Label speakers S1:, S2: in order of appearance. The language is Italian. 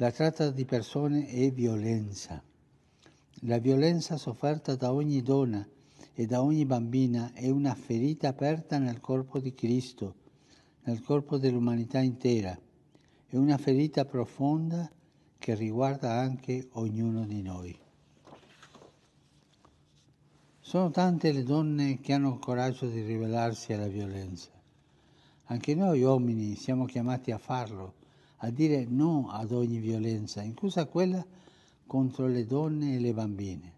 S1: La tratta di persone è violenza. La violenza sofferta da ogni donna e da ogni bambina è una ferita aperta nel corpo di Cristo, nel corpo dell'umanità intera. È una ferita profonda che riguarda anche ognuno di noi. Sono tante le donne che hanno il coraggio di rivelarsi alla violenza. Anche noi uomini siamo chiamati a farlo a dire no ad ogni violenza, inclusa quella contro le donne e le bambine.